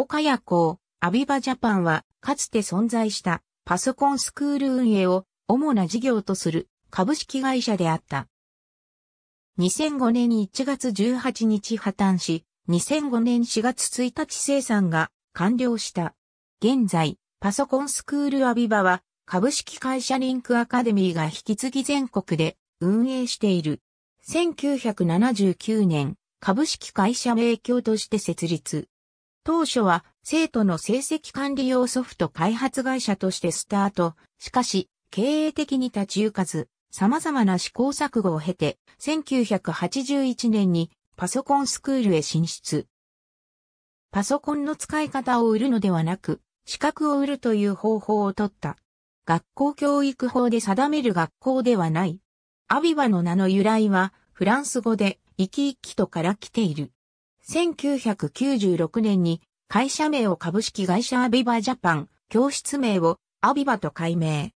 岡谷校、アビバジャパンは、かつて存在したパソコンスクール運営を主な事業とする株式会社であった。2005年1月18日破綻し、2005年4月1日生産が完了した。現在、パソコンスクールアビバは株式会社リンクアカデミーが引き継ぎ全国で運営している。1979年、株式会社名教として設立。当初は生徒の成績管理用ソフト開発会社としてスタート。しかし、経営的に立ち行かず、様々な試行錯誤を経て、1981年にパソコンスクールへ進出。パソコンの使い方を売るのではなく、資格を売るという方法をとった。学校教育法で定める学校ではない。アビバの名の由来は、フランス語で、生き生きとから来ている。1996年に会社名を株式会社アビバジャパン、教室名をアビバと改名。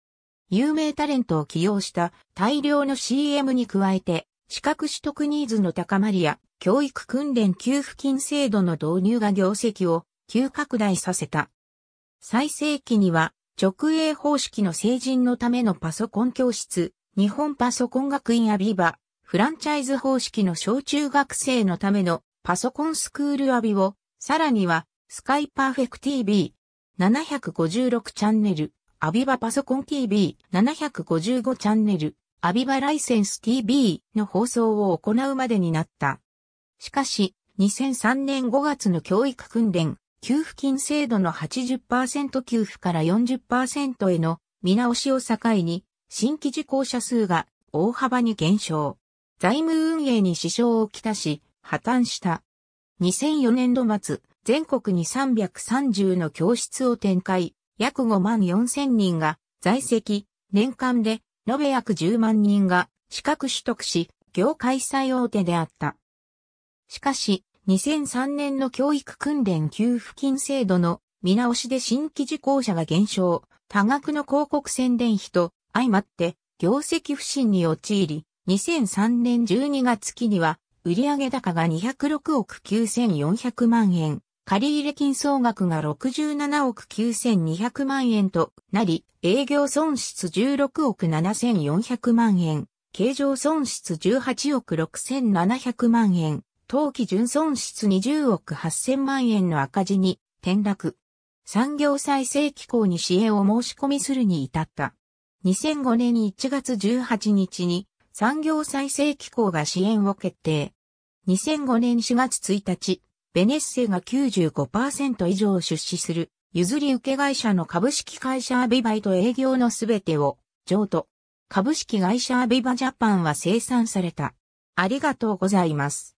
有名タレントを起用した大量の CM に加えて、資格取得ニーズの高まりや教育訓練給付金制度の導入が業績を急拡大させた。最盛期には直営方式の成人のためのパソコン教室、日本パソコン学院アビバ、フランチャイズ方式の小中学生のためのパソコンスクールアビを、さらには、スカイパーフェク TV、756チャンネル、アビバパソコン TV、755チャンネル、アビバライセンス TV の放送を行うまでになった。しかし、2003年5月の教育訓練、給付金制度の80%給付から40%への見直しを境に、新規受講者数が大幅に減少。財務運営に支障をきたし、破綻した。2004年度末、全国に330の教室を展開、約5万4千人が在籍、年間で延べ約10万人が資格取得し、業界最大手であった。しかし、2003年の教育訓練給付金制度の見直しで新規受講者が減少、多額の広告宣伝費と相まって業績不振に陥り、2003年12月期には売上高が206億9400万円、借入金総額が67億9200万円となり、営業損失16億7400万円、経常損失18億6700万円、当期純損失20億8000万円の赤字に転落。産業再生機構に支援を申し込みするに至った。2005年1月18日に産業再生機構が支援を決定。2005年4月1日、ベネッセが95%以上出資する譲り受け会社の株式会社アビバイと営業のすべてを譲渡。株式会社アビバジャパンは生産された。ありがとうございます。